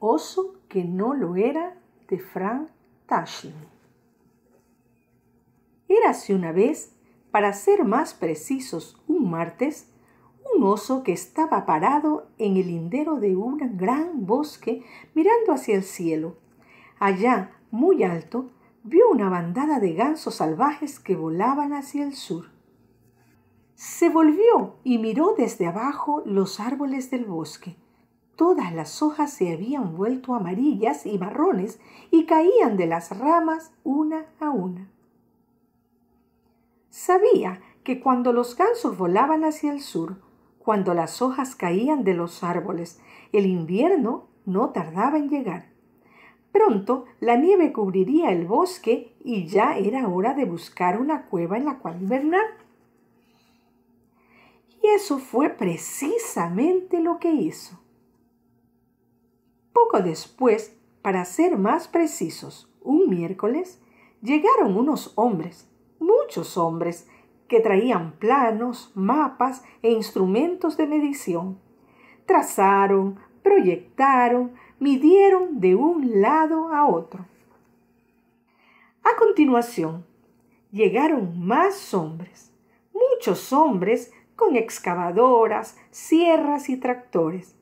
oso que no lo era de Frank Tashlin. Érase una vez, para ser más precisos, un martes, un oso que estaba parado en el lindero de un gran bosque mirando hacia el cielo. Allá, muy alto, vio una bandada de gansos salvajes que volaban hacia el sur. Se volvió y miró desde abajo los árboles del bosque. Todas las hojas se habían vuelto amarillas y marrones y caían de las ramas una a una. Sabía que cuando los gansos volaban hacia el sur, cuando las hojas caían de los árboles, el invierno no tardaba en llegar. Pronto la nieve cubriría el bosque y ya era hora de buscar una cueva en la cual invernar. Y eso fue precisamente lo que hizo. Poco después, para ser más precisos, un miércoles, llegaron unos hombres, muchos hombres, que traían planos, mapas e instrumentos de medición. Trazaron, proyectaron, midieron de un lado a otro. A continuación, llegaron más hombres, muchos hombres con excavadoras, sierras y tractores.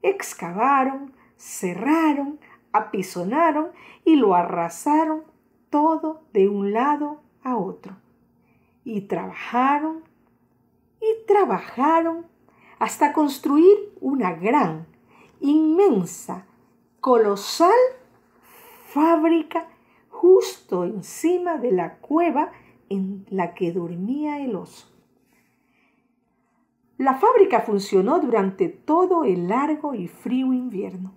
Excavaron, cerraron, apisonaron y lo arrasaron todo de un lado a otro. Y trabajaron y trabajaron hasta construir una gran, inmensa, colosal fábrica justo encima de la cueva en la que dormía el oso. La fábrica funcionó durante todo el largo y frío invierno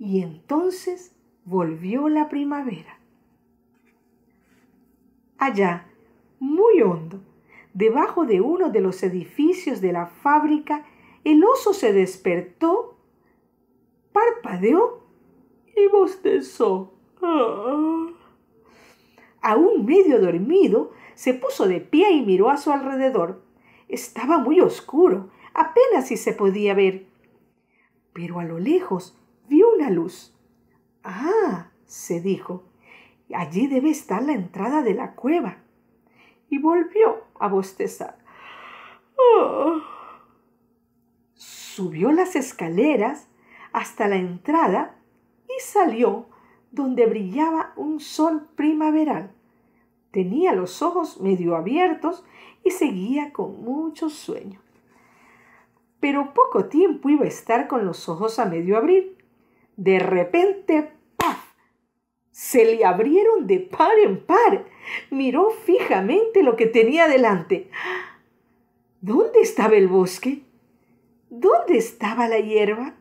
y entonces volvió la primavera. Allá, muy hondo, debajo de uno de los edificios de la fábrica, el oso se despertó, parpadeó y bostezó. Aún medio dormido, se puso de pie y miró a su alrededor. Estaba muy oscuro, apenas si se podía ver. Pero a lo lejos, Vio una luz. Ah, se dijo, allí debe estar la entrada de la cueva. Y volvió a bostezar. Oh. Subió las escaleras hasta la entrada y salió donde brillaba un sol primaveral. Tenía los ojos medio abiertos y seguía con mucho sueño. Pero poco tiempo iba a estar con los ojos a medio abrir, de repente, ¡paf! Se le abrieron de par en par. Miró fijamente lo que tenía delante. ¿Dónde estaba el bosque? ¿Dónde estaba la hierba?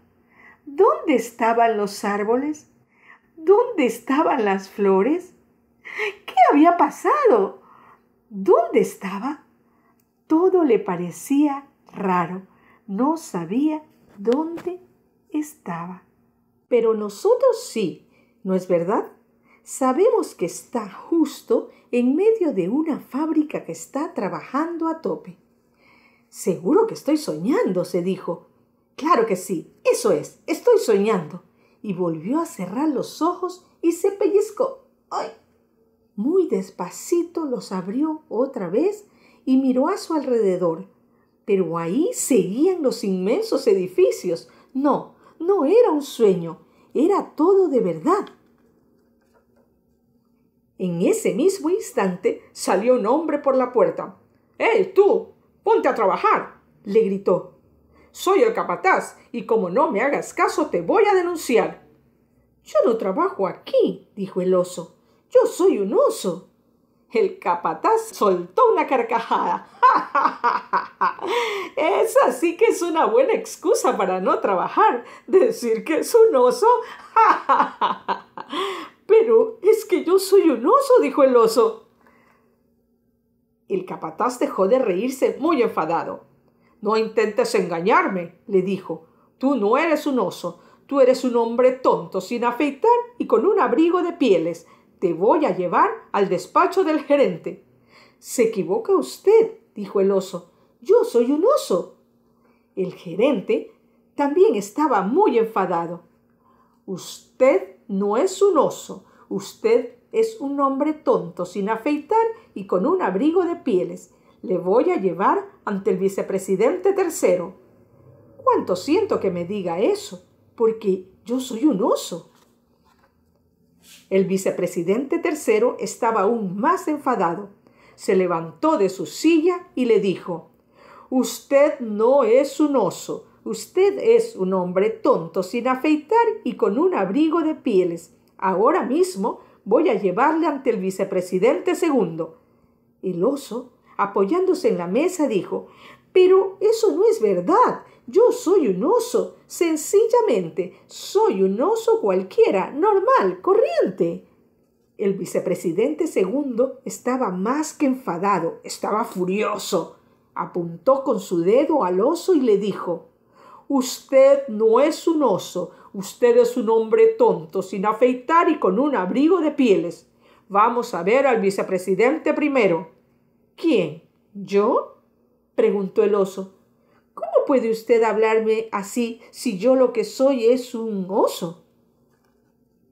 ¿Dónde estaban los árboles? ¿Dónde estaban las flores? ¿Qué había pasado? ¿Dónde estaba? Todo le parecía raro. No sabía dónde estaba pero nosotros sí, ¿no es verdad? Sabemos que está justo en medio de una fábrica que está trabajando a tope. Seguro que estoy soñando, se dijo. Claro que sí, eso es, estoy soñando. Y volvió a cerrar los ojos y se pellizcó. ¡Ay! Muy despacito los abrió otra vez y miró a su alrededor. Pero ahí seguían los inmensos edificios. No, no era un sueño, era todo de verdad. En ese mismo instante salió un hombre por la puerta. ¡Ey tú! ¡Ponte a trabajar! le gritó. Soy el capataz y como no me hagas caso te voy a denunciar. Yo no trabajo aquí, dijo el oso. Yo soy un oso. El capataz soltó una carcajada. Esa sí que es una buena excusa para no trabajar. Decir que es un oso. Pero es que yo soy un oso, dijo el oso. El capataz dejó de reírse muy enfadado. No intentes engañarme, le dijo. Tú no eres un oso. Tú eres un hombre tonto, sin afeitar y con un abrigo de pieles. Te voy a llevar al despacho del gerente. Se equivoca usted, dijo el oso. Yo soy un oso. El gerente también estaba muy enfadado. Usted no es un oso. Usted es un hombre tonto, sin afeitar y con un abrigo de pieles. Le voy a llevar ante el vicepresidente tercero. ¿Cuánto siento que me diga eso? Porque yo soy un oso. El vicepresidente tercero estaba aún más enfadado. Se levantó de su silla y le dijo, Usted no es un oso, usted es un hombre tonto sin afeitar y con un abrigo de pieles. Ahora mismo voy a llevarle ante el vicepresidente segundo. El oso, apoyándose en la mesa, dijo, Pero eso no es verdad, yo soy un oso Sencillamente soy un oso cualquiera, normal, corriente. El vicepresidente segundo estaba más que enfadado, estaba furioso. Apuntó con su dedo al oso y le dijo Usted no es un oso, usted es un hombre tonto, sin afeitar y con un abrigo de pieles. Vamos a ver al vicepresidente primero. ¿Quién? ¿Yo? preguntó el oso puede usted hablarme así si yo lo que soy es un oso?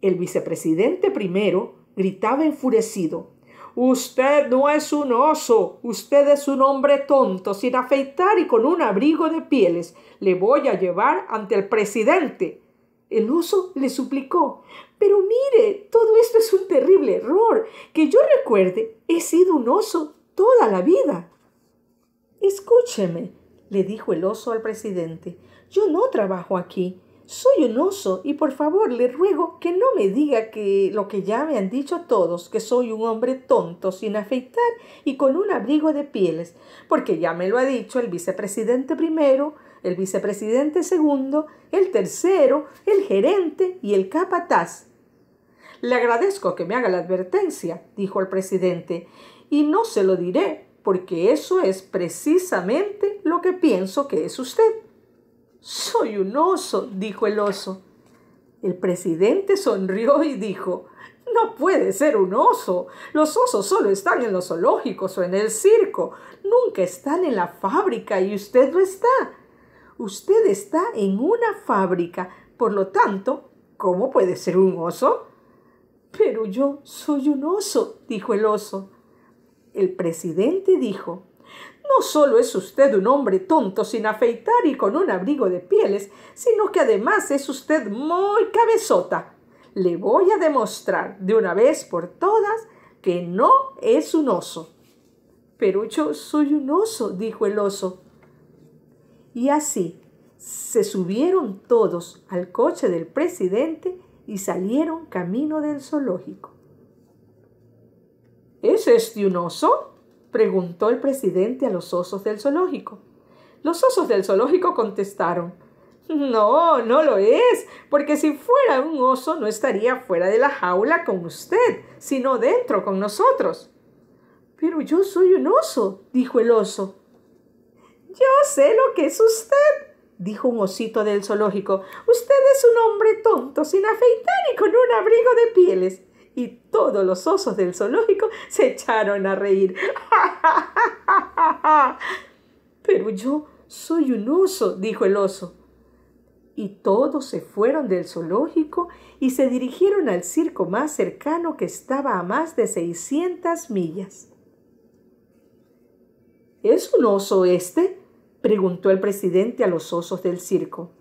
El vicepresidente primero gritaba enfurecido. Usted no es un oso, usted es un hombre tonto, sin afeitar y con un abrigo de pieles. Le voy a llevar ante el presidente. El oso le suplicó, pero mire, todo esto es un terrible error. Que yo recuerde, he sido un oso toda la vida. Escúcheme, le dijo el oso al presidente. Yo no trabajo aquí. Soy un oso y por favor le ruego que no me diga que lo que ya me han dicho todos, que soy un hombre tonto, sin afeitar y con un abrigo de pieles, porque ya me lo ha dicho el vicepresidente primero, el vicepresidente segundo, el tercero, el gerente y el capataz. Le agradezco que me haga la advertencia, dijo el presidente, y no se lo diré, porque eso es precisamente lo que pienso que es usted. Soy un oso, dijo el oso. El presidente sonrió y dijo, no puede ser un oso. Los osos solo están en los zoológicos o en el circo. Nunca están en la fábrica y usted no está. Usted está en una fábrica. Por lo tanto, ¿cómo puede ser un oso? Pero yo soy un oso, dijo el oso. El presidente dijo, no solo es usted un hombre tonto sin afeitar y con un abrigo de pieles, sino que además es usted muy cabezota. Le voy a demostrar de una vez por todas que no es un oso. Pero yo soy un oso, dijo el oso. Y así se subieron todos al coche del presidente y salieron camino del zoológico es de un oso? preguntó el presidente a los osos del zoológico. Los osos del zoológico contestaron No, no lo es, porque si fuera un oso no estaría fuera de la jaula con usted, sino dentro con nosotros. Pero yo soy un oso, dijo el oso. Yo sé lo que es usted, dijo un osito del zoológico. Usted es un hombre tonto, sin afeitar y con un abrigo de pieles. Y todos los osos del zoológico se echaron a reír. Pero yo soy un oso, dijo el oso. Y todos se fueron del zoológico y se dirigieron al circo más cercano que estaba a más de 600 millas. ¿Es un oso este? preguntó el presidente a los osos del circo.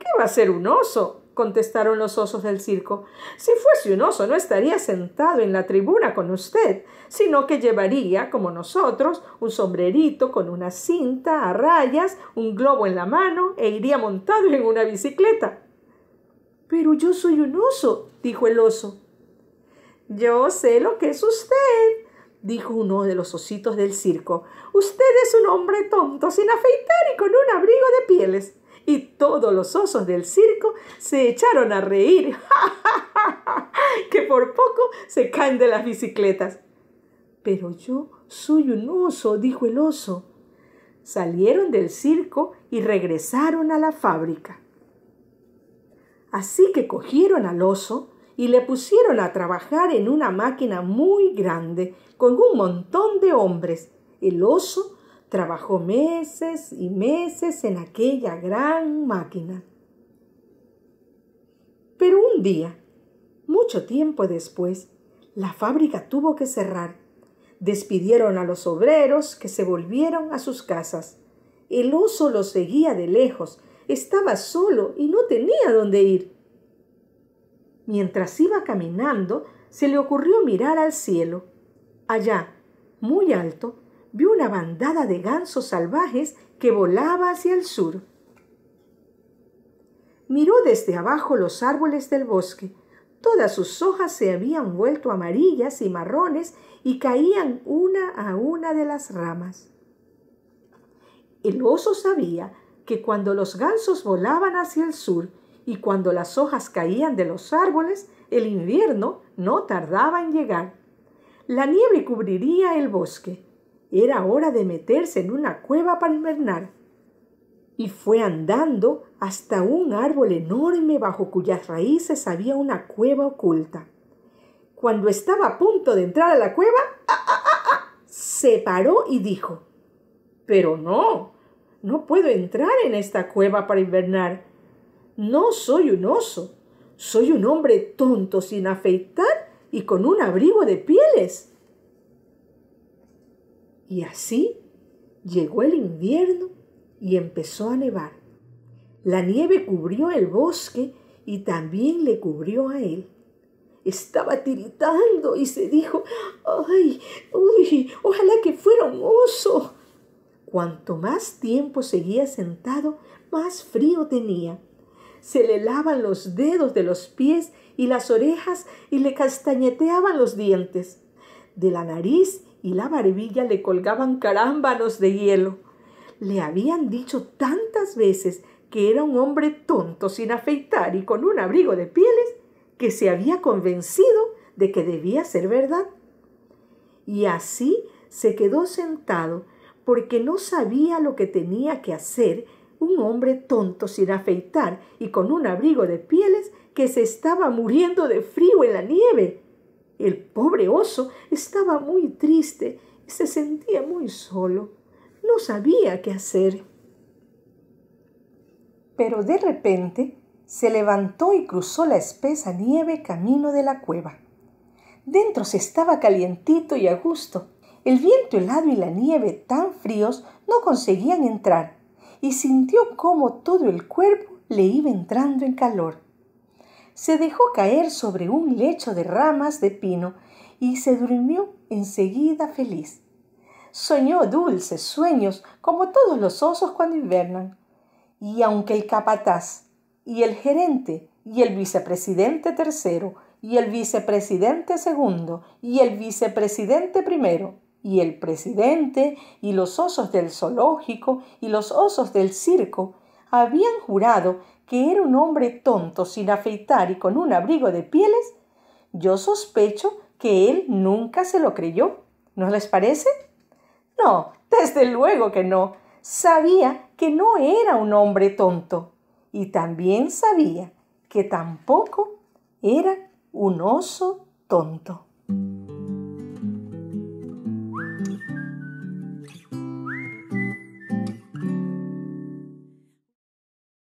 ¿Qué va a ser un oso? contestaron los osos del circo. Si fuese un oso no estaría sentado en la tribuna con usted, sino que llevaría, como nosotros, un sombrerito con una cinta a rayas, un globo en la mano e iría montado en una bicicleta. Pero yo soy un oso, dijo el oso. Yo sé lo que es usted, dijo uno de los ositos del circo. Usted es un hombre tonto, sin afeitar y con un abrigo de pieles y todos los osos del circo se echaron a reír, que por poco se caen de las bicicletas. Pero yo soy un oso, dijo el oso. Salieron del circo y regresaron a la fábrica. Así que cogieron al oso y le pusieron a trabajar en una máquina muy grande con un montón de hombres. El oso Trabajó meses y meses en aquella gran máquina. Pero un día, mucho tiempo después, la fábrica tuvo que cerrar. Despidieron a los obreros que se volvieron a sus casas. El oso lo seguía de lejos, estaba solo y no tenía dónde ir. Mientras iba caminando, se le ocurrió mirar al cielo. Allá, muy alto, vio una bandada de gansos salvajes que volaba hacia el sur. Miró desde abajo los árboles del bosque. Todas sus hojas se habían vuelto amarillas y marrones y caían una a una de las ramas. El oso sabía que cuando los gansos volaban hacia el sur y cuando las hojas caían de los árboles, el invierno no tardaba en llegar. La nieve cubriría el bosque. Era hora de meterse en una cueva para invernar. Y fue andando hasta un árbol enorme bajo cuyas raíces había una cueva oculta. Cuando estaba a punto de entrar a la cueva, ¡ah, ah, ah, se paró y dijo, Pero no, no puedo entrar en esta cueva para invernar. No soy un oso, soy un hombre tonto sin afeitar y con un abrigo de pieles. Y así llegó el invierno y empezó a nevar. La nieve cubrió el bosque y también le cubrió a él. Estaba tiritando y se dijo, ¡ay! ¡Uy! ¡Ojalá que fuera un oso! Cuanto más tiempo seguía sentado, más frío tenía. Se le lavan los dedos de los pies y las orejas y le castañeteaban los dientes. De la nariz y la barbilla le colgaban carámbanos de hielo. Le habían dicho tantas veces que era un hombre tonto sin afeitar y con un abrigo de pieles que se había convencido de que debía ser verdad. Y así se quedó sentado porque no sabía lo que tenía que hacer un hombre tonto sin afeitar y con un abrigo de pieles que se estaba muriendo de frío en la nieve. El pobre oso estaba muy triste y se sentía muy solo. No sabía qué hacer. Pero de repente se levantó y cruzó la espesa nieve camino de la cueva. Dentro se estaba calientito y a gusto. El viento helado y la nieve tan fríos no conseguían entrar, y sintió como todo el cuerpo le iba entrando en calor se dejó caer sobre un lecho de ramas de pino y se durmió enseguida feliz. Soñó dulces sueños como todos los osos cuando invernan. Y aunque el capataz y el gerente y el vicepresidente tercero y el vicepresidente segundo y el vicepresidente primero y el presidente y los osos del zoológico y los osos del circo habían jurado que era un hombre tonto, sin afeitar y con un abrigo de pieles, yo sospecho que él nunca se lo creyó. ¿No les parece? No, desde luego que no. Sabía que no era un hombre tonto y también sabía que tampoco era un oso tonto.